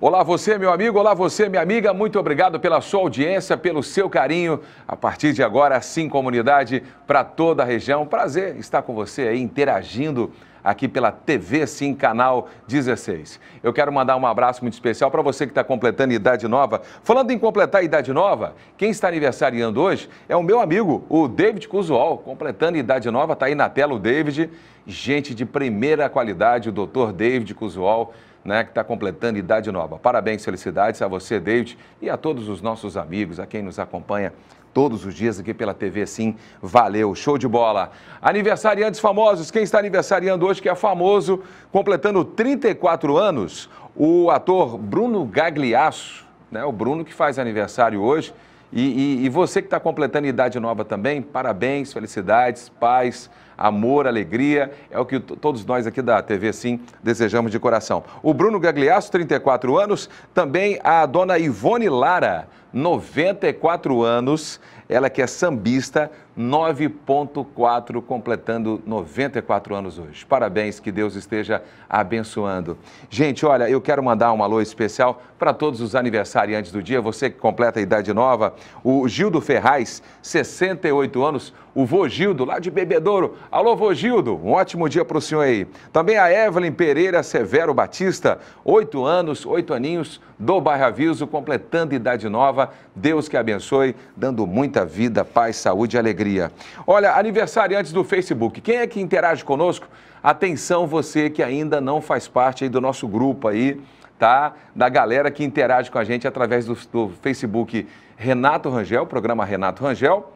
Olá você, meu amigo, olá você, minha amiga, muito obrigado pela sua audiência, pelo seu carinho. A partir de agora, sim, comunidade para toda a região. Prazer estar com você aí, interagindo aqui pela TV Sim, canal 16. Eu quero mandar um abraço muito especial para você que está completando idade nova. Falando em completar idade nova, quem está aniversariando hoje é o meu amigo, o David Cusual, completando idade nova, está aí na tela o David. Gente de primeira qualidade, o doutor David Cusual né, que está completando idade nova. Parabéns, felicidades a você, David, e a todos os nossos amigos, a quem nos acompanha todos os dias aqui pela TV Sim. Valeu, show de bola. Aniversariantes famosos, quem está aniversariando hoje que é famoso, completando 34 anos, o ator Bruno Gagliasso, né? O Bruno que faz aniversário hoje. E, e, e você que está completando idade nova também, parabéns, felicidades, paz amor, alegria. É o que todos nós aqui da TV Sim desejamos de coração. O Bruno Gagliasso, 34 anos, também a dona Ivone Lara. 94 anos, ela que é sambista, 9.4, completando 94 anos hoje. Parabéns, que Deus esteja abençoando. Gente, olha, eu quero mandar um alô especial para todos os aniversariantes do dia, você que completa a idade nova, o Gildo Ferraz, 68 anos, o Vogildo, lá de Bebedouro. Alô, Vogildo, um ótimo dia para o senhor aí. Também a Evelyn Pereira Severo Batista, 8 anos, 8 aninhos, do Bairro Aviso, completando idade nova. Deus que abençoe, dando muita vida, paz, saúde e alegria. Olha, aniversariantes do Facebook, quem é que interage conosco? Atenção você que ainda não faz parte aí do nosso grupo aí, tá? Da galera que interage com a gente através do, do Facebook Renato Rangel, programa Renato Rangel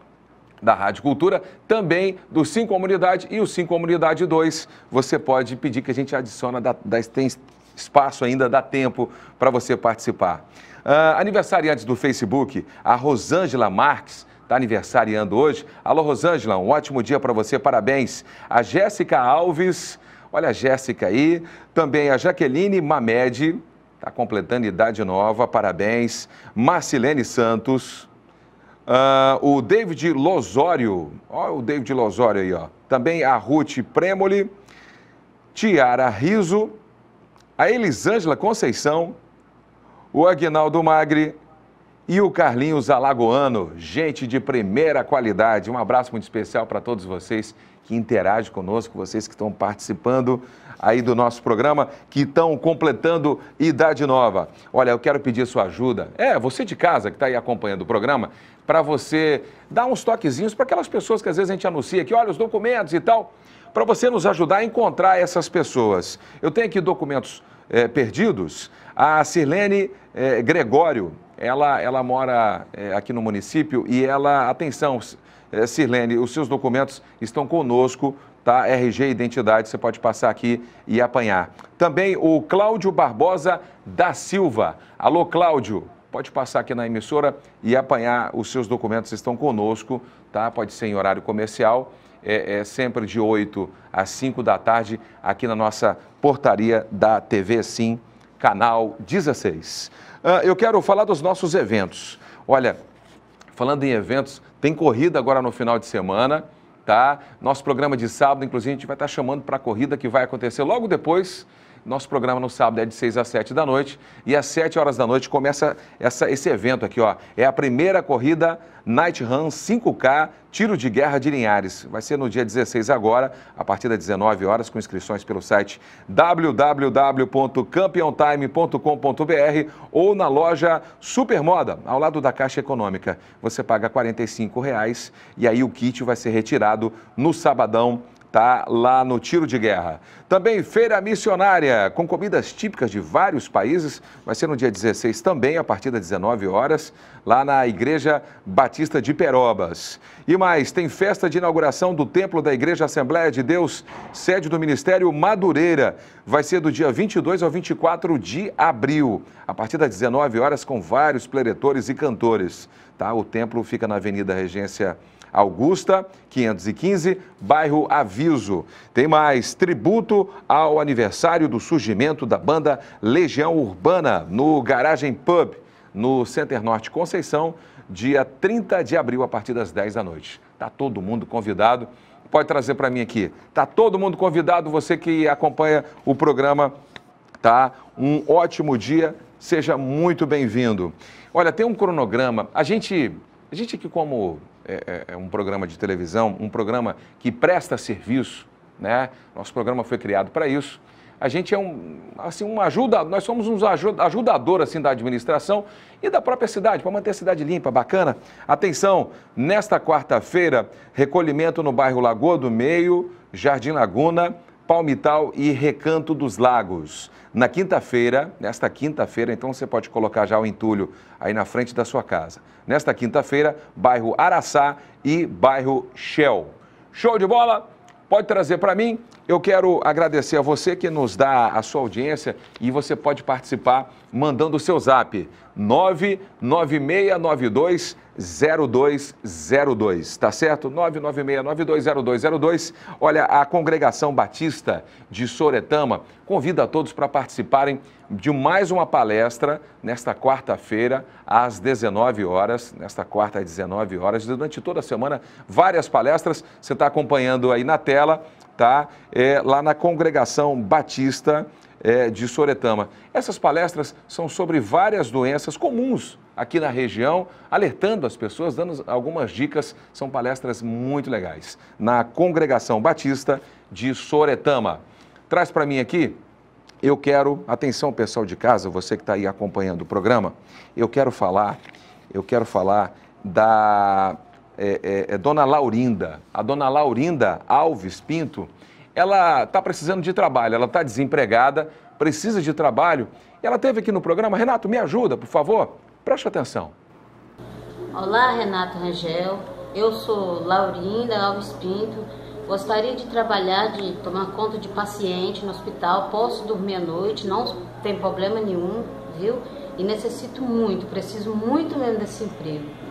da Rádio Cultura, também do Sim Comunidade e o Sim Comunidade 2. Você pode pedir que a gente adicione da, da, tem espaço ainda, dá tempo para você participar. Uh, aniversariantes do Facebook, a Rosângela Marques está aniversariando hoje. Alô, Rosângela, um ótimo dia para você, parabéns. A Jéssica Alves, olha a Jéssica aí. Também a Jaqueline Mamed, está completando idade nova, parabéns. Marcilene Santos. Uh, o David Losório, olha o David Losório aí, ó. Também a Ruth Premoli, Tiara Riso, a Elisângela Conceição, o Aguinaldo Magre e o Carlinhos Alagoano. Gente de primeira qualidade. Um abraço muito especial para todos vocês que interagem conosco, vocês que estão participando aí do nosso programa, que estão completando Idade Nova. Olha, eu quero pedir sua ajuda. É, você de casa que está aí acompanhando o programa, para você dar uns toquezinhos para aquelas pessoas que às vezes a gente anuncia que, olha, os documentos e tal para você nos ajudar a encontrar essas pessoas. Eu tenho aqui documentos é, perdidos. A Sirlene é, Gregório, ela, ela mora é, aqui no município e ela, atenção, é, Sirlene, os seus documentos estão conosco, tá? RG Identidade, você pode passar aqui e apanhar. Também o Cláudio Barbosa da Silva. Alô, Cláudio, pode passar aqui na emissora e apanhar os seus documentos, estão conosco, tá? Pode ser em horário comercial é, é, sempre de 8 às 5 da tarde, aqui na nossa portaria da TV Sim, canal 16. Uh, ah, eu quero falar dos nossos eventos. Olha, falando em eventos, tem corrida agora no final de semana, tá? Nosso programa de sábado, inclusive, a gente vai estar chamando para a corrida que vai acontecer logo depois nosso programa no sábado é de 6 às 7 da noite e às 7 horas da noite começa essa, esse evento aqui, ó. É a primeira corrida Night Run 5K Tiro de Guerra de Linhares. Vai ser no dia 16 agora, a partir das 19 horas, com inscrições pelo site www.campeontime.com.br ou na loja Supermoda, ao lado da Caixa Econômica. Você paga R$ 45 reais, e aí o kit vai ser retirado no sabadão tá lá no Tiro de Guerra. Também Feira Missionária, com comidas típicas de vários países, vai ser no dia 16 também, a partir das 19 horas, lá na Igreja Batista de Perobas. E mais, tem festa de inauguração do Templo da Igreja Assembleia de Deus, sede do Ministério Madureira. Vai ser do dia 22 ao 24 de abril, a partir das 19 horas, com vários pleretores e cantores. Tá? O templo fica na Avenida Regência Augusta, 515, bairro Aviso. Tem mais tributo ao aniversário do surgimento da banda Legião Urbana no Garagem Pub, no Center Norte Conceição, dia 30 de abril, a partir das 10 da noite. Tá todo mundo convidado. Pode trazer para mim aqui. Tá todo mundo convidado, você que acompanha o programa, tá? Um ótimo dia, seja muito bem-vindo. Olha, tem um cronograma. A gente, a gente aqui como é, é, é, um programa de televisão, um programa que presta serviço, né? Nosso programa foi criado para isso. A gente é um, assim, um ajuda, nós somos uns ajudador assim da administração e da própria cidade, para manter a cidade limpa, bacana. Atenção, nesta quarta-feira, recolhimento no bairro Lagoa do Meio, Jardim Laguna, Palmital e Recanto dos Lagos. Na quinta-feira, nesta quinta-feira, então você pode colocar já o entulho aí na frente da sua casa. Nesta quinta-feira, bairro Araçá e bairro Shell. Show de bola? Pode trazer para mim eu quero agradecer a você que nos dá a sua audiência e você pode participar mandando o seu zap 996920202, tá certo? 996920202. Olha, a Congregação Batista de Soretama convida a todos para participarem de mais uma palestra nesta quarta-feira às 19 horas, nesta quarta às 19 horas, durante toda a semana, várias palestras. Você está acompanhando aí na tela tá? É, lá na Congregação Batista é, de Soretama. Essas palestras são sobre várias doenças comuns aqui na região, alertando as pessoas, dando algumas dicas. São palestras muito legais. Na Congregação Batista de Soretama. Traz para mim aqui. Eu quero, atenção pessoal de casa, você que está aí acompanhando o programa, eu quero falar, eu quero falar da é, é, é, Dona Laurinda, a Dona Laurinda Alves Pinto, ela está precisando de trabalho, ela está desempregada, precisa de trabalho. Ela teve aqui no programa, Renato, me ajuda, por favor. Preste atenção. Olá, Renato Rangel. Eu sou Laurinda Alves Pinto. Gostaria de trabalhar, de tomar conta de paciente no hospital. Posso dormir à noite, não tem problema nenhum, viu? E necessito muito, preciso muito mesmo desse emprego.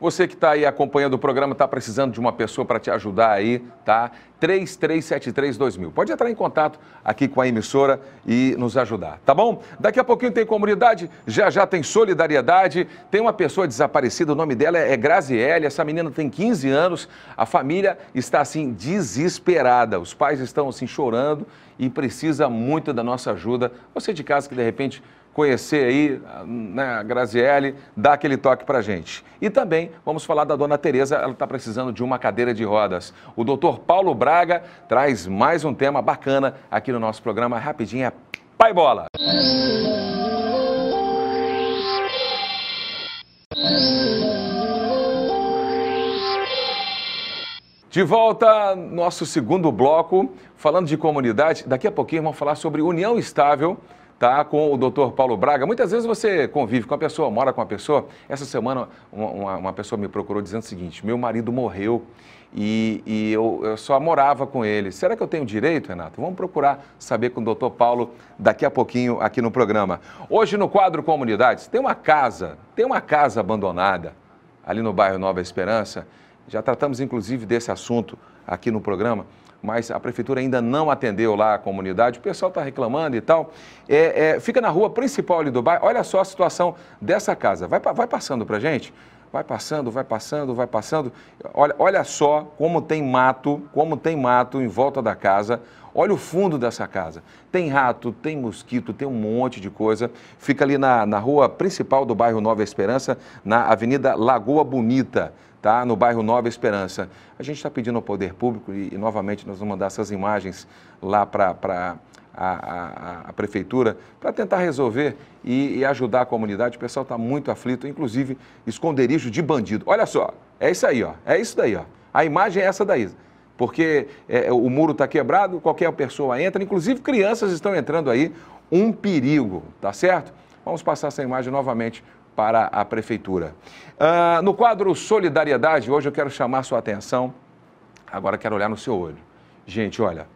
Você que está aí acompanhando o programa, está precisando de uma pessoa para te ajudar aí, tá? 33732000. Pode entrar em contato aqui com a emissora e nos ajudar, tá bom? Daqui a pouquinho tem comunidade, já já tem solidariedade. Tem uma pessoa desaparecida, o nome dela é, é Graziele. Essa menina tem 15 anos. A família está assim desesperada. Os pais estão assim chorando e precisa muito da nossa ajuda. Você de casa que de repente conhecer aí né, a Graziele, aquele toque para gente. E também vamos falar da dona Tereza, ela está precisando de uma cadeira de rodas. O doutor Paulo Braga traz mais um tema bacana aqui no nosso programa é Pai Bola. De volta, nosso segundo bloco, falando de comunidade. Daqui a pouquinho vamos falar sobre união estável Tá com o doutor Paulo Braga. Muitas vezes você convive com a pessoa, mora com a pessoa. Essa semana uma, uma pessoa me procurou dizendo o seguinte: meu marido morreu e, e eu, eu, só morava com ele. Será que eu tenho direito, Renato? Vamos procurar saber com o doutor Paulo daqui a pouquinho aqui no programa. Hoje no quadro Comunidades tem uma casa, tem uma casa abandonada ali no bairro Nova Esperança. Já tratamos inclusive desse assunto aqui no programa mas a prefeitura ainda não atendeu lá a comunidade. O pessoal está reclamando e tal. É, é, fica na rua principal ali do bairro. Olha só a situação dessa casa. Vai, vai passando para gente. Vai passando, vai passando, vai passando. Olha, olha só como tem mato, como tem mato em volta da casa. Olha o fundo dessa casa. Tem rato, tem mosquito, tem um monte de coisa. Fica ali na, na rua principal do bairro Nova Esperança, na Avenida Lagoa Bonita tá? no bairro Nova Esperança. A gente está pedindo ao poder público, e, e, novamente nós vamos mandar essas imagens lá para a, a, a, prefeitura, para tentar resolver e, e, ajudar a comunidade. O pessoal está muito aflito, inclusive esconderijo de bandido. Olha só, é isso aí, ó. é isso daí. Ó. A imagem é essa daí porque é, é o muro está quebrado, qualquer pessoa entra, inclusive crianças estão entrando aí, um perigo, tá certo? Vamos passar essa imagem novamente para a Prefeitura. Uh, no quadro Solidariedade, hoje eu quero chamar sua atenção, agora quero olhar no seu olho. Gente, olha,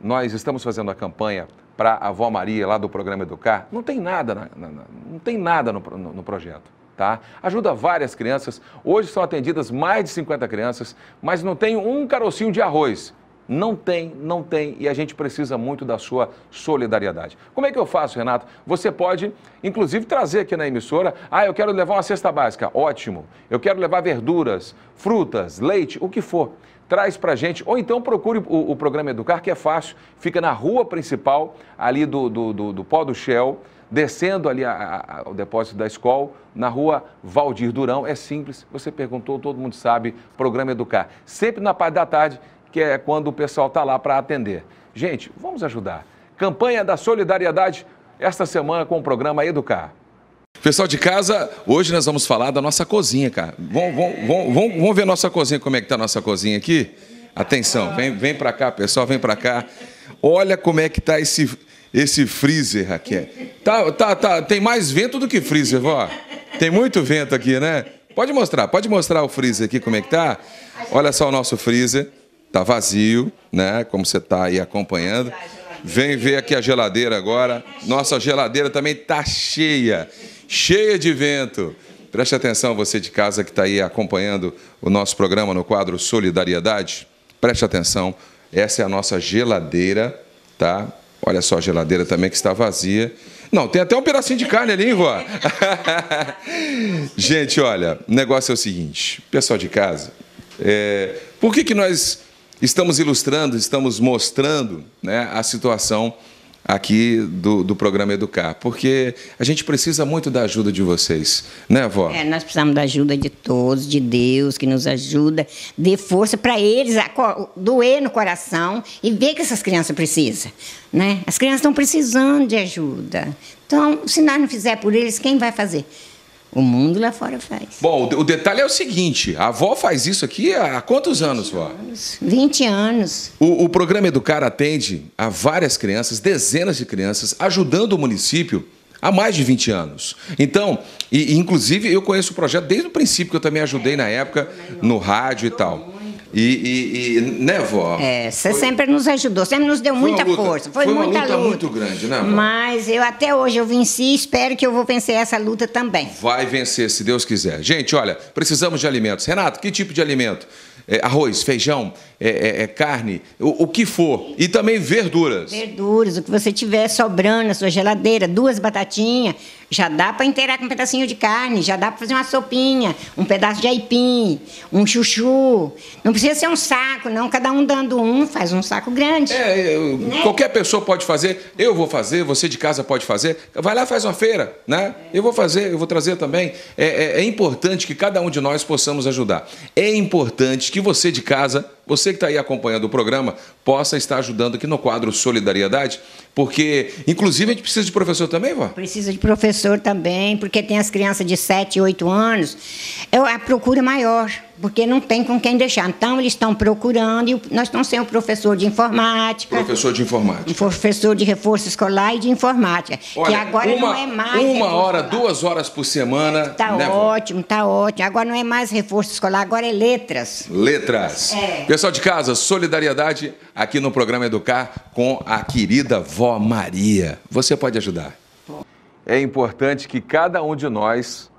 nós estamos fazendo a campanha para a avó Maria, lá do programa Educar. Não tem nada, na, na, não tem nada no, no, no projeto. Tá? Ajuda várias crianças. Hoje são atendidas mais de 50 crianças, mas não tem um carocinho de arroz não tem, não tem, e a gente precisa muito da sua solidariedade. Como é que eu faço, Renato? Você pode, inclusive, trazer aqui na emissora: ah, eu quero levar uma cesta básica, ótimo. Eu quero levar verduras, frutas, leite, o que for. Traz para gente, ou então procure o, o, programa Educar, que é fácil, fica na rua principal, ali do, do, do, do pó do Shell, descendo ali a, a, a, o depósito da escola, na rua Valdir Durão. É simples, você perguntou, todo mundo sabe, programa Educar. Sempre na parte da tarde que é quando o pessoal está lá para atender. Gente, vamos ajudar. Campanha da Solidariedade, esta semana com o programa Educar. Pessoal de casa, hoje nós vamos falar da nossa cozinha, cara. Vão, vão, vão, vão, ver nossa cozinha, como é que está a nossa cozinha aqui? Atenção, vem, vem para cá, pessoal, vem para cá. Olha como é que está esse, esse freezer aqui. É. Tá, tá, tá, tem mais vento do que freezer, vó. Tem muito vento aqui, né? Pode mostrar, pode mostrar o freezer aqui como é que tá. Olha só o nosso freezer. Tá vazio, né? Como você está aí acompanhando. Vem ver aqui a geladeira agora. Nossa geladeira também tá cheia, cheia de vento. Preste atenção, você de casa que está aí acompanhando o nosso programa no quadro Solidariedade. Preste atenção, essa é a nossa geladeira, tá? Olha só a geladeira também que está vazia. Não, tem até um pedacinho de carne ali, vó. Gente, olha, o negócio é o seguinte, pessoal de casa, é, por que, que nós estamos ilustrando, estamos mostrando né, a situação aqui do, do programa Educar, porque a gente precisa muito da ajuda de vocês, né, avó? É, nós precisamos da ajuda de todos, de Deus que nos ajuda, dê força para eles doer no coração e ver que essas crianças precisam, né? As crianças estão precisando de ajuda. Então, se nós não fizer por eles, quem vai fazer? O mundo lá fora faz. Bom, o detalhe é o seguinte: a avó faz isso aqui há quantos anos, vó? 20 anos. O, o programa Educar atende a várias crianças, dezenas de crianças, ajudando o município há mais de 20 anos. Então, e, inclusive, eu conheço o projeto desde o princípio, que eu também ajudei na época no rádio e tal. E, e, e né, vó? É, você foi... sempre nos ajudou, sempre nos deu muita luta, força. Foi, foi muita luta, luta, muito grande, né, vó? Mas eu até hoje eu venci espero que eu vou vencer essa luta também. Vai vencer, se Deus quiser. Gente, olha, precisamos de alimentos. Renato, que tipo de alimento? É, arroz, feijão, é, é, é carne, o, o, que for. E também verduras. Verduras, o que você tiver sobrando na sua geladeira, duas batatinhas, já dá para inteirar com um pedacinho de carne, já dá para fazer uma sopinha, um pedaço de aipim, um chuchu. Não precisa ser um saco, não. Cada um dando um, faz um saco grande. É, eu, né? qualquer pessoa pode fazer. Eu vou fazer, você de casa pode fazer. Vai lá, faz uma feira, né? Eu vou fazer, eu vou trazer também. É, é, é importante que cada um de nós possamos ajudar. É importante que você de casa você que está aí acompanhando o programa possa estar ajudando aqui no quadro Solidariedade, porque, inclusive, a gente precisa de professor também, vó? Precisa de professor também, porque tem as crianças de 7, 8 anos, é a procura maior porque não tem com quem deixar. Então, eles estão procurando, e nós estamos sem o professor de informática. Professor de informática. Um professor de reforço escolar e de informática. Olha, que agora uma, não é mais. Uma hora, escolar. duas horas por semana. Está né, ótimo, está ótimo. Agora não é mais reforço escolar, agora é letras. Letras. É. Pessoal de casa, solidariedade aqui no programa Educar com a querida vó Maria. Você pode ajudar. É importante que cada um de nós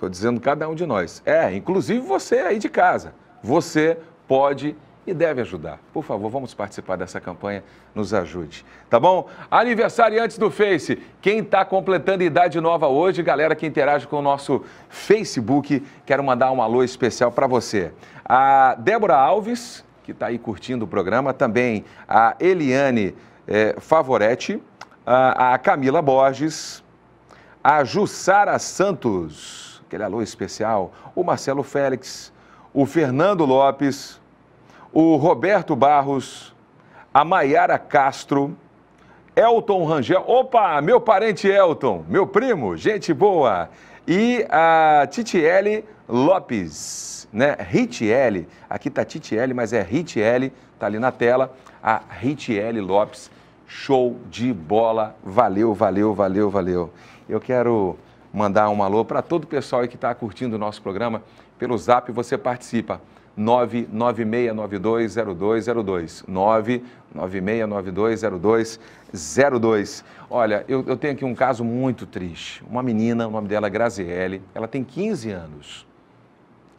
Estou dizendo cada um de nós. É, inclusive você aí de casa. Você pode e deve ajudar. Por favor, vamos participar dessa campanha, nos ajude, tá bom? Aniversário antes do Face. Quem está completando idade nova hoje, galera que interage com o nosso Facebook, quero mandar um alô especial para você. A Débora Alves, que está aí curtindo o programa, também a Eliane é, eh, Favoretti, a, a Camila Borges, a Jussara Santos aquele alô especial, o Marcelo Félix, o Fernando Lopes, o Roberto Barros, a Maiara Castro, Elton Rangel, opa, meu parente Elton, meu primo, gente boa, e a Titiele Lopes, né? Ritiele, aqui tá Titiele, mas é Ritiele, tá ali na tela, a Ritiele Lopes, show de bola, valeu, valeu, valeu, valeu. Eu quero mandar um alô para todo o pessoal que está curtindo o nosso programa. Pelo zap você participa. 996920202. 996920202. Olha, eu, eu tenho aqui um caso muito triste. Uma menina, o nome dela é Graziele, ela tem 15 anos.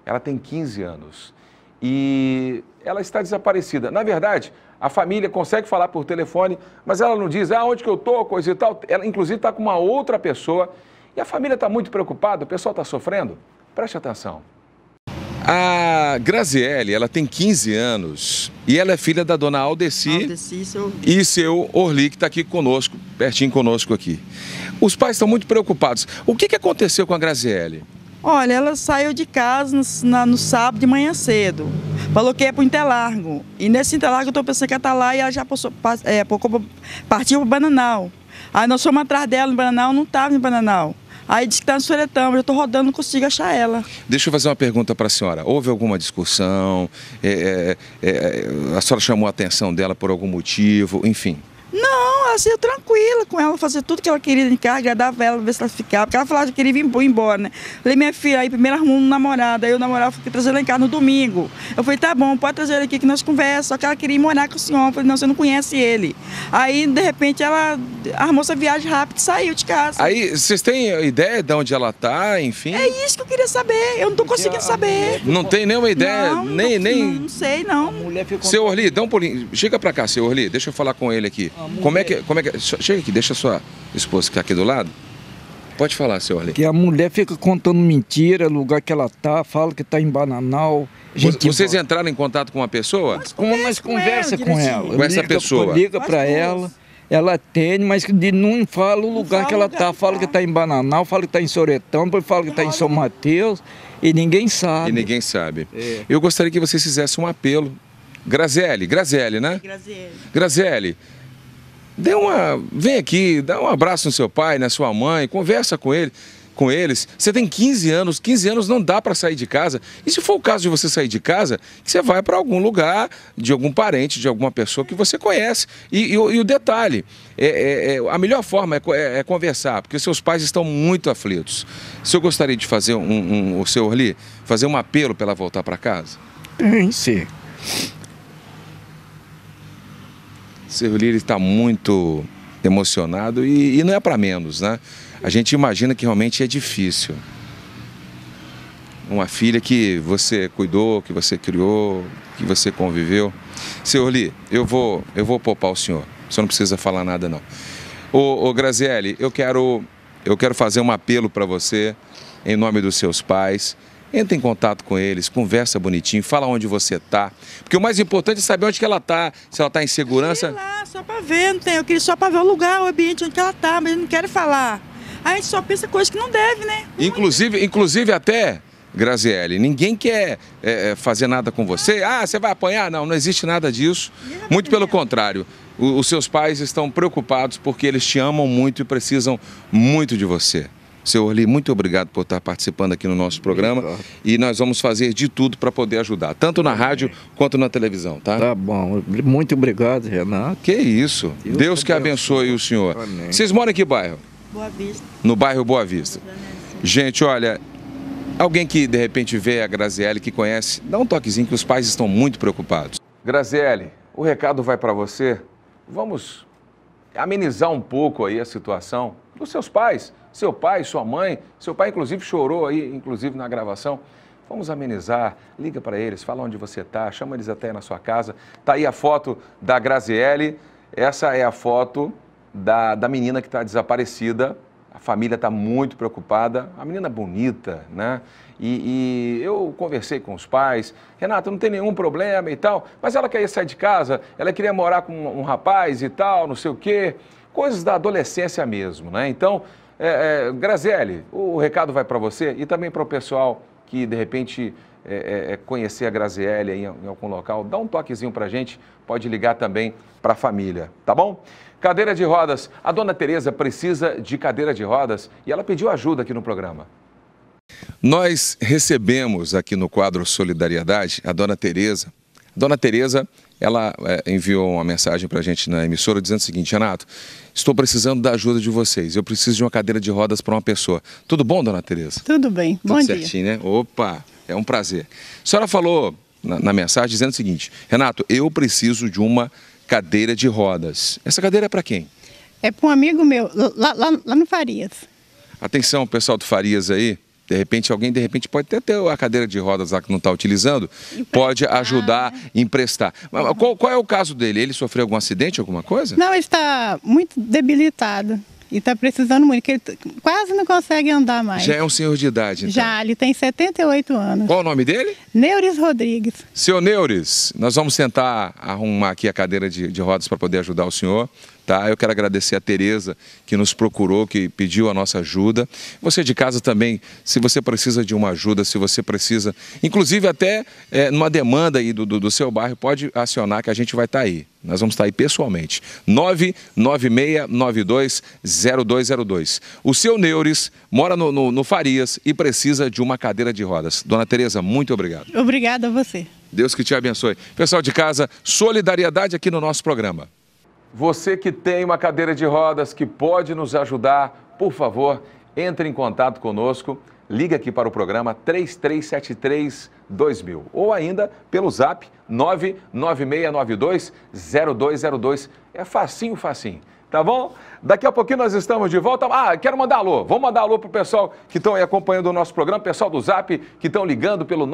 Ela tem 15 anos. E ela está desaparecida. Na verdade, a família consegue falar por telefone, mas ela não diz, ah, onde que eu estou, coisa e tal. Ela, inclusive, está com uma outra pessoa e a família está muito preocupada, o pessoal está sofrendo. Preste atenção. A Graziele, ela tem 15 anos e ela é filha da dona Aldeci, Aldeci seu... e seu Orli, que está aqui conosco, pertinho conosco aqui. Os pais estão muito preocupados. O que, que aconteceu com a Graziele? Olha, ela saiu de casa no, na, no sábado de manhã cedo. Falou que ia para o Interlargo. E nesse Interlargo eu estou pensando que ela está lá e ela já passou, é, partiu para o Bananal. Aí nós fomos atrás dela no Bananal, não estava no Bananal. Aí disse que está no Soretama, eu estou rodando, não consigo achar ela. Deixa eu fazer uma pergunta para a senhora. Houve alguma discussão? É, é, é, é, a senhora chamou a atenção dela por algum motivo? Enfim. Não, assim, eu tranquila com ela, fazer tudo que ela queria em casa, agradava ela, ver se ela ficava. Porque ela falava que queria ir embora, né? Falei, minha filha, aí primeiro arrumou um namorado, aí o namorado foi trazer ela em casa no domingo. Eu falei, tá bom, pode trazer ela aqui que nós conversamos. Só que ela queria ir morar com o senhor. Eu falei, não, você não conhece ele. Aí, de repente, ela armou essa viagem rápida e saiu de casa. Aí, vocês têm ideia de onde ela tá, enfim? É isso que eu queria saber, eu não tô conseguindo a... saber. Não tem nenhuma ideia, não, nem, não, nem... Não, não sei, não. Seu Orli, dá um pulinho, chega pra cá, seu Orli, deixa eu falar com ele aqui. Como é, é que. Como é que chega aqui, deixa a sua esposa ficar aqui do lado. Pode falar, seu Arley. Que a mulher fica contando mentira, lugar que ela tá, fala que tá em Bananal. Gente, Vocês entraram em contato com uma pessoa? Mas, com, mas conversa com ela. Com, ela. com essa liga, pessoa? Liga para ela. Ela atende, mas não fala o lugar fala tá. que ela lugar tá. Fala que tá em Bananal, fala que tá em Soretão, depois fala que tá em São Mateus. E ninguém sabe. E ninguém sabe. É. Eu gostaria que vocês fizessem um apelo. Graziele, Graziele, né? É Graziele. Dê uma, vem aqui, dá um abraço no seu pai, na sua mãe, conversa com ele, com eles. Você tem 15 anos, 15 anos não dá para sair de casa. E se for o caso de você sair de casa, você vai para algum lugar de algum parente, de alguma pessoa que você conhece. E, e, e o detalhe, é, é, é, a melhor forma é, é, é, conversar, porque seus pais estão muito aflitos. Se eu gostaria de fazer um, um o seu ali, fazer um apelo para ela voltar para casa? Tem, sim. Senhor Silvio Lira está muito emocionado e, e não é para menos, né? A gente imagina que realmente é difícil. Uma filha que você cuidou, que você criou, que você conviveu. Senhor Li, eu vou, eu vou poupar o senhor. O senhor não precisa falar nada, não. Ô, ô Grazielli, eu quero, eu quero fazer um apelo para você, em nome dos seus pais, Entra em contato com eles, conversa bonitinho, fala onde você está. Porque o mais importante é saber onde que ela está, se ela está em segurança. Sei lá, só para ver, não tem. Eu queria só para ver o lugar, o ambiente onde ela está, mas não quero falar. a gente só pensa coisas que não deve, né? É inclusive, inclusive até, Graziele, ninguém quer é, é fazer nada com você. Ah. ah, você vai apanhar? Não, não existe nada disso. Muito pelo contrário. os seus pais estão preocupados porque eles te amam muito e precisam muito de você. Seu Orli, muito obrigado por estar participando aqui no nosso programa. E nós vamos fazer de tudo para poder ajudar, tanto na rádio quanto na televisão, tá? Tá bom. Muito obrigado, Renato. Que isso. Deus, Deus que abençoe, o senhor. Amém. Vocês moram em que bairro? Boa Vista. No bairro Boa Vista. Gente, olha, alguém que de repente vê a Graziele, que conhece, dá um toquezinho que os pais estão muito preocupados. Graziele, o recado vai para você. Vamos amenizar um pouco aí a situação dos seus pais seu pai, sua mãe. Seu pai, inclusive, chorou aí, inclusive, na gravação. Vamos amenizar, liga para eles, fala onde você está, chama eles até na sua casa. Tá aí a foto da Graziele. Essa é a foto da, da menina que está desaparecida. A família está muito preocupada. A menina é bonita, né? E, e, eu conversei com os pais. Renata, não tem nenhum problema e tal. Mas ela queria sair de casa, ela queria morar com um, um rapaz e tal, não sei o quê. Coisas da adolescência mesmo, né? Então, é, é, Graziele, o, o recado vai para você e também para o pessoal que, de repente, é, é, é conhecer a Graziele em, em, algum local, dá um toquezinho para a gente, pode ligar também para a família, tá bom? Cadeira de rodas. A dona Tereza precisa de cadeira de rodas e ela pediu ajuda aqui no programa. Nós recebemos aqui no quadro Solidariedade a dona Tereza. Dona Tereza ela é, enviou uma mensagem para a gente na emissora dizendo o seguinte, Renato, estou precisando da ajuda de vocês. Eu preciso de uma cadeira de rodas para uma pessoa. Tudo bom, dona Tereza? Tudo bem. Tudo bom certinho, dia. né? Opa, é um prazer. A senhora falou na, na mensagem dizendo o seguinte, Renato, eu preciso de uma cadeira de rodas. Essa cadeira é para quem? É para um amigo meu, lá, lá, lá no Farias. Atenção, pessoal do Farias aí. De repente, alguém de repente pode até ter a cadeira de rodas lá que não está utilizando, emprestar, pode ajudar, né? emprestar. Uhum. Qual, qual, é o caso dele? Ele sofreu algum acidente, alguma coisa? Não, ele está muito debilitado. E está precisando muito, porque ele quase não consegue andar mais. Já é um senhor de idade, então. Já, ele tem 78 anos. Qual o nome dele? Neuris Rodrigues. Senhor Neuris, nós vamos tentar arrumar aqui a cadeira de, de rodas para poder ajudar o senhor. Tá? Eu quero agradecer a Tereza que nos procurou, que pediu a nossa ajuda. Você de casa também, se você precisa de uma ajuda, se você precisa, inclusive até é, numa demanda aí do, do, do, seu bairro, pode acionar que a gente vai estar tá aí. Nós vamos estar tá aí pessoalmente. 996920202. O seu Neures mora no, no, no Farias e precisa de uma cadeira de rodas. Dona Tereza, muito obrigado. Obrigada a você. Deus que te abençoe. Pessoal de casa, solidariedade aqui no nosso programa. Você que tem uma cadeira de rodas que pode nos ajudar, por favor, entre em contato conosco, liga aqui para o programa 3373 2000 ou ainda pelo zap 99692 0202. É facinho, facinho tá bom? Daqui a pouquinho nós estamos de volta. Ah, quero mandar alô. Vamos mandar alô o pessoal que estão aí acompanhando o nosso programa, pessoal do Zap, que estão ligando pelo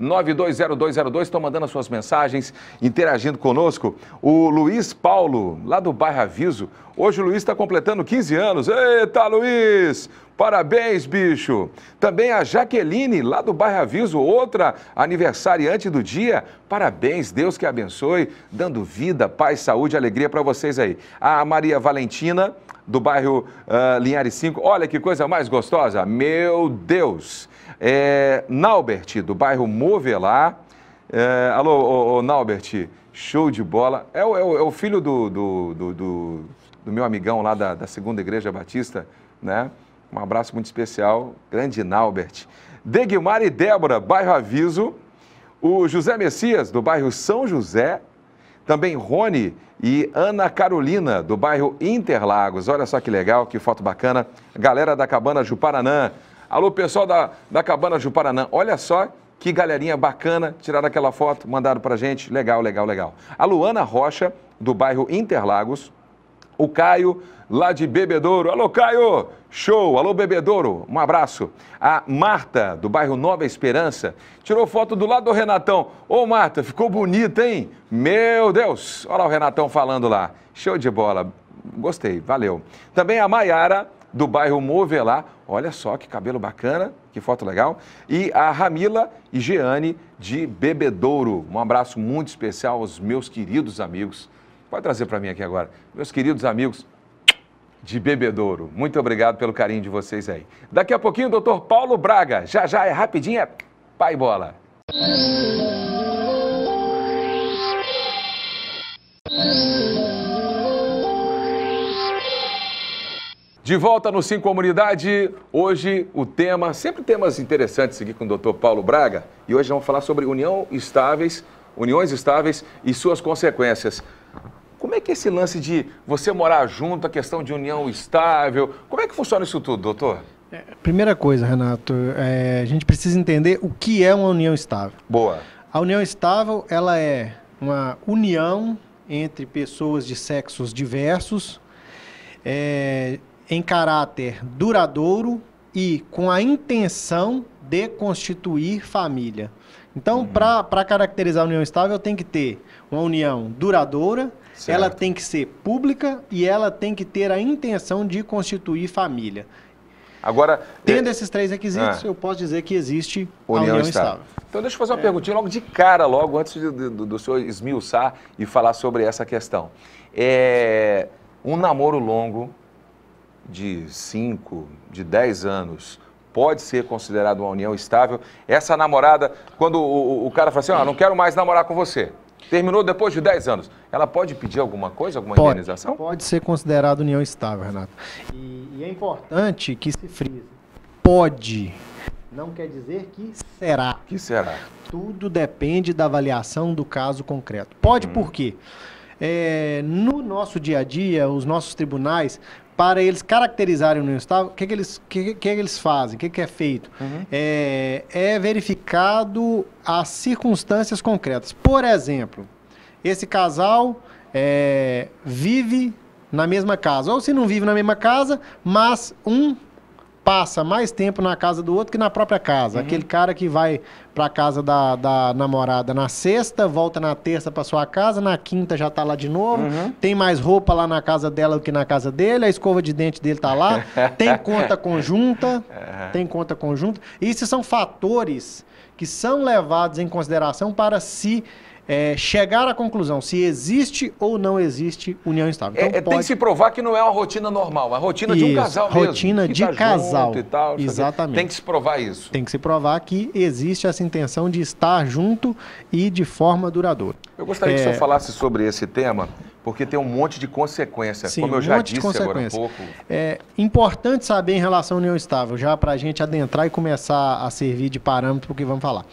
996-920202, estão mandando as suas mensagens, interagindo conosco. O Luiz Paulo, lá do bairro Aviso, Hoje o Luiz está completando 15 anos. Eita, Luiz! Parabéns, bicho! Também a Jaqueline, lá do Bairro Aviso, outra aniversariante do dia. Parabéns, Deus que abençoe, dando vida, paz, saúde e alegria para vocês aí. A Maria Valentina, do bairro uh, Linhares 5. Olha que coisa mais gostosa! Meu Deus! É, Naubert, do bairro Movelar. É, alô, ô, ô, Naubert, show de bola. É, é, é o filho do, do, do, do do meu amigão lá da, da Segunda Igreja Batista, né? Um abraço muito especial, grande Nalbert. Degmar e Débora, bairro Aviso. O José Messias, do bairro São José. Também Rony e Ana Carolina, do bairro Interlagos. Olha só que legal, que foto bacana. Galera da Cabana Juparanã. Alô, pessoal da, da Cabana Juparanã. Olha só que galerinha bacana, tiraram aquela foto, mandaram pra gente. Legal, legal, legal. A Luana Rocha, do bairro Interlagos o Caio, lá de Bebedouro. Alô, Caio! Show! Alô, Bebedouro! Um abraço. A Marta, do bairro Nova Esperança, tirou foto do lado do Renatão. Ô, Marta, ficou bonita, hein? Meu Deus! Olha lá o Renatão falando lá. Show de bola. Gostei, valeu. Também a Maiara, do bairro Movelá, Olha só que cabelo bacana, que foto legal. E a Ramila e Jeane, de Bebedouro. Um abraço muito especial aos meus queridos amigos Pode trazer para mim aqui agora. Meus queridos amigos de Bebedouro, muito obrigado pelo carinho de vocês aí. Daqui a pouquinho, doutor Paulo Braga. Já, já, é rapidinho, é pai bola. De volta no Sim Comunidade, hoje o tema, sempre temas interessantes aqui com o doutor Paulo Braga, e hoje vamos falar sobre união estáveis, uniões estáveis e suas consequências. Como é que é esse lance de você morar junto, a questão de união estável, como é que funciona isso tudo, doutor? É, primeira coisa, Renato, é, a gente precisa entender o que é uma união estável. Boa. A união estável, ela é uma união entre pessoas de sexos diversos, é, em caráter duradouro e com a intenção de constituir família. Então, uhum. para caracterizar a união estável, tem que ter uma união duradoura Certo. Ela tem que ser pública e ela tem que ter a intenção de constituir família. Agora, tendo é... esses três requisitos, ah. eu posso dizer que existe união, união estável. Então, deixa eu fazer uma é. perguntinha logo de cara, logo antes de, de, do, do senhor esmiuçar e falar sobre essa questão. É, um namoro longo de 5, de 10 anos pode ser considerado uma união estável. Essa namorada, quando o, o cara fala assim, ah, não quero mais namorar com você, Terminou depois de 10 anos. Ela pode pedir alguma coisa, alguma pode, indenização? Pode ser considerada união estável, Renato. E, e é importante que se frise. Pode. Não quer dizer que será. Que será. Tudo depende da avaliação do caso concreto. Pode hum. por quê? É, no nosso dia a dia, os nossos tribunais para eles caracterizarem o estado, o que, que, eles, que, que eles fazem, o que, que é feito? Uhum. É, é verificado as circunstâncias concretas. Por exemplo, esse casal é, vive na mesma casa, ou se não vive na mesma casa, mas um passa mais tempo na casa do outro que na própria casa. Uhum. Aquele cara que vai para casa da, da namorada na sexta, volta na terça para sua casa, na quinta já tá lá de novo, uhum. tem mais roupa lá na casa dela do que na casa dele, a escova de dente dele tá lá, tem conta conjunta, uhum. tem conta conjunta. Esses são fatores que são levados em consideração para se si é, chegar à conclusão se existe ou não existe união estável. É, então, é, pode... Tem que se provar que não é uma rotina normal, uma é rotina isso, de um casal rotina mesmo. Rotina de tá casal casal. Tal, Exatamente. Tem que se provar isso. Tem que se provar que existe essa intenção de estar junto e de forma duradoura. Eu gostaria é... que o é, senhor falasse sobre esse tema, porque tem um monte de consequência, Sim, como eu um já disse agora há pouco. É importante saber em relação à união estável, já para a gente adentrar e começar a servir de parâmetro para o que vamos falar.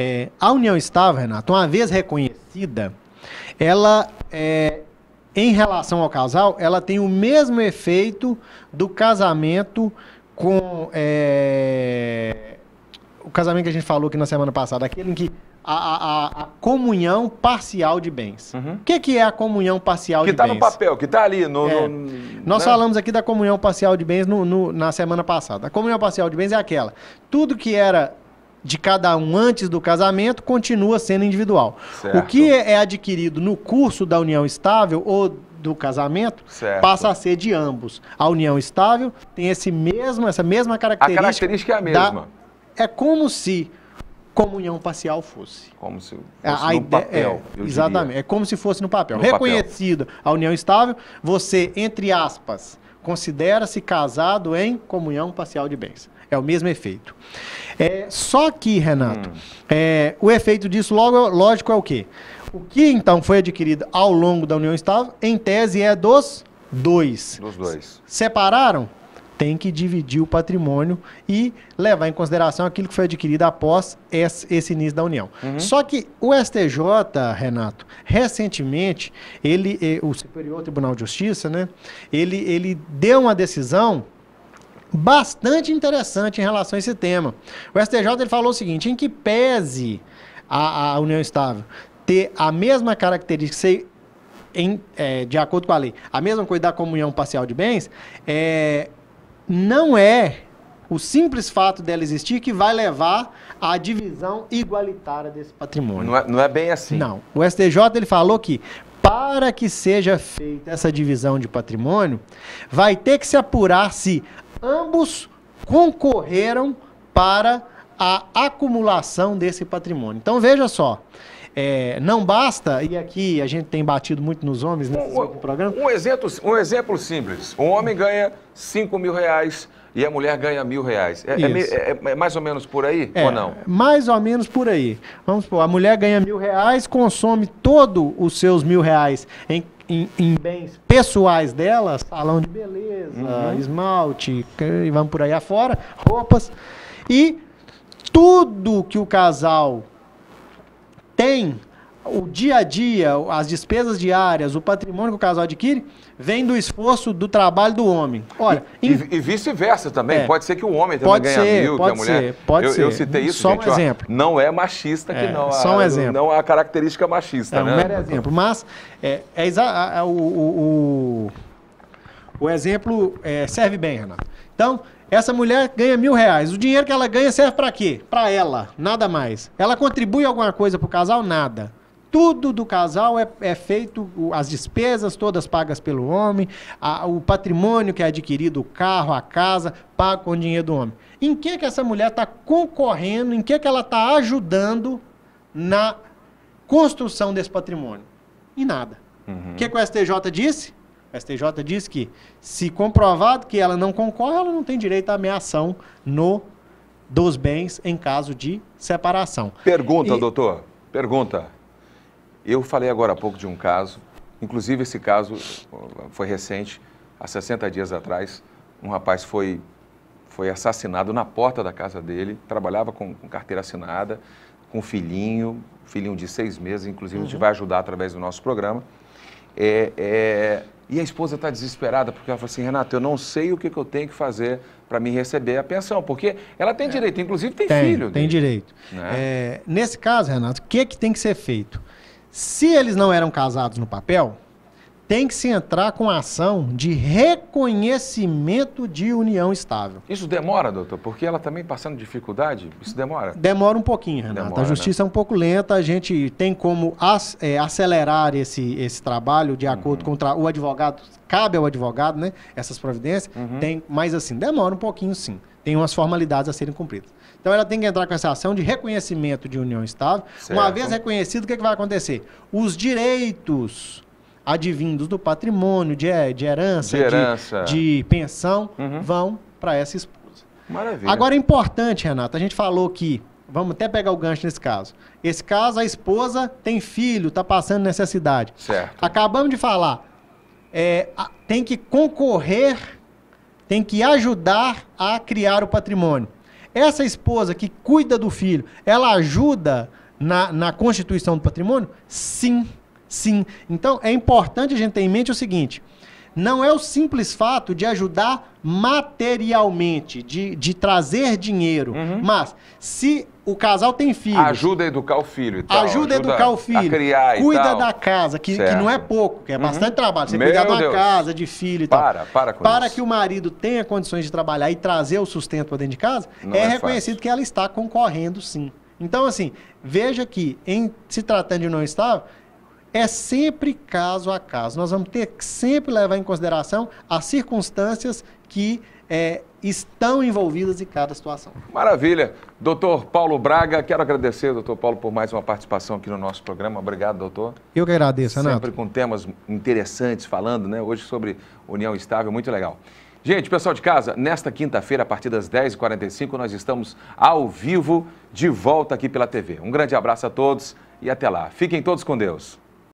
É, a união estável, Renato, uma vez reconhecida, ela, é, em relação ao casal, ela tem o mesmo efeito do casamento com é, o casamento que a gente falou aqui na semana passada, aquele em que a, a, a comunhão parcial de bens. Uhum. O que, que é a comunhão parcial que de tá bens? Que está no papel, que está ali. No, é. no, Nós né? falamos aqui da comunhão parcial de bens no, no, na semana passada. A comunhão parcial de bens é aquela. Tudo que era de cada um antes do casamento continua sendo individual. Certo. O que é adquirido no curso da união estável ou do casamento certo. passa a ser de ambos. A união estável tem esse mesmo, essa mesma característica. A característica é a mesma. Da, é como se comunhão parcial fosse. Como se fosse a, no papel. É, exatamente. Diria. É como se fosse no papel. No Reconhecida a união estável, você, entre aspas, considera-se casado em comunhão parcial de bens. É o mesmo efeito. É, só que, Renato, hum. é, o efeito disso, logo, lógico, é o quê? O que então foi adquirido ao longo da união estável, em tese, é dos dois. Dos dois. Separaram? Tem que dividir o patrimônio e levar em consideração aquilo que foi adquirido após esse, início da união. Uhum. Só que o STJ, Renato, recentemente, ele, eh, o Superior Tribunal de Justiça, né? Ele, ele deu uma decisão bastante interessante em relação a esse tema. O STJ ele falou o seguinte: em que pese a, a união estável ter a mesma característica, ser em, é, de acordo com a lei, a mesma coisa da comunhão parcial de bens, é, não é o simples fato dela existir que vai levar à divisão igualitária desse patrimônio. Não é, não é bem assim. Não. O STJ ele falou que para que seja feita essa divisão de patrimônio, vai ter que se apurar se ambos concorreram para a acumulação desse patrimônio. Então veja só, é, não basta, e aqui a gente tem batido muito nos homens nesse um, programa. Um exemplo, um exemplo simples: um homem ganha 5 mil reais e a mulher ganha mil reais. É, é, é, é mais ou menos por aí é, ou não? Mais ou menos por aí. Vamos supor, a mulher ganha mil reais, consome todo os seus mil reais em em, em, bens pessoais dela, salão de beleza, uhum. esmalte, e vamos por aí afora, roupas. E tudo que o casal tem o dia a dia, as despesas diárias, o patrimônio que o casal adquire, vem do esforço, do trabalho do homem. Olha, e, em... e vice-versa também. É. Pode ser que o homem também pode ganhe ser, mil pode que a mulher. Ser, pode eu, ser. Eu citei isso, Só gente, um ó, exemplo. não é machista que é, não. Só um a, exemplo. Não a característica machista, é, né? Um mero exemplo. Mas é, é, o, o, o exemplo é, serve bem, Renato. Então, essa mulher ganha mil reais. O dinheiro que ela ganha serve para quê? Para ela, nada mais. Ela contribui alguma coisa para o casal? Nada tudo do casal é, é, feito, as despesas todas pagas pelo homem, a, o patrimônio que é adquirido, o carro, a casa, pago com o dinheiro do homem. Em que que essa mulher está concorrendo, em que que ela está ajudando na construção desse patrimônio? Em nada. Uhum. O uhum. que, que o STJ disse? O STJ disse que, se comprovado que ela não concorre, ela não tem direito à ameação no, dos bens em caso de separação. Pergunta, e, doutor. Pergunta. Eu falei agora há pouco de um caso, inclusive esse caso eh, foi recente, há 60 dias atrás, um rapaz foi, foi assassinado na porta da casa dele, trabalhava com, com carteira assinada, com filhinho, filhinho de seis meses, inclusive uhum. a gente uhum. vai ajudar através do nosso programa. É, é, e a esposa está desesperada porque ela fala assim, Renato, eu não sei o que, que eu tenho que fazer para me receber a pensão, porque ela tem é. direito, inclusive tem, tem filho. Tem dele. direito. Né? É, nesse caso, Renato, o que, é que tem que ser feito? Se eles não eram casados no papel, tem que se entrar com a ação de reconhecimento de união estável. Isso demora, doutor? Porque ela também passando dificuldade, isso demora? Demora um pouquinho, Renata. Demora, a né? justiça né? é um pouco lenta, a gente tem como é, acelerar esse, esse trabalho de acordo uhum. com o advogado, cabe ao advogado, né? Essas providências, uhum. tem, mas assim, demora um pouquinho sim. Tem umas formalidades a serem cumpridas. Então ela tem que entrar com essa ação de reconhecimento de união estável. Certo. Uma vez reconhecido, o que, é que vai acontecer? Os direitos advindos do patrimônio, de, de herança, de, herança. de, de pensão, uhum. vão para essa esposa. Maravilha. Agora é importante, Renato, a gente falou que, vamos até pegar o gancho nesse caso. Esse caso, a esposa tem filho, está passando necessidade. Certo. Acabamos de falar, é, tem que concorrer, tem que ajudar a criar o patrimônio. Essa esposa que cuida do filho, ela ajuda na, na constituição do patrimônio? Sim, sim. Então é importante a gente ter em mente o seguinte: não é o simples fato de ajudar materialmente, de, de trazer dinheiro. Uhum. Mas se o casal tem filho. Ajuda a educar o filho. Tal, ajuda, a educar o filho. A criar cuida tal. da casa, que, que, não é pouco, que é uhum. bastante trabalho. Você Meu cuidar de uma casa, de filho e para, tal. Para, com para isso. que o marido tenha condições de trabalhar e trazer o sustento para dentro de casa, é, é reconhecido que ela está concorrendo sim. Então, assim, veja que, em se tratando de não estar é sempre caso a caso. Nós vamos ter que sempre levar em consideração as circunstâncias que é, estão envolvidas em cada situação. Maravilha. Doutor Paulo Braga, quero agradecer, doutor Paulo, por mais uma participação aqui no nosso programa. Obrigado, doutor. Eu que agradeço, Renato. Sempre com temas interessantes, falando, né? Hoje sobre união estável, muito legal. Gente, pessoal de casa, nesta quinta-feira, a partir das 10h45, nós estamos ao vivo, de volta aqui pela TV. Um grande abraço a todos e até lá. Fiquem todos com Deus.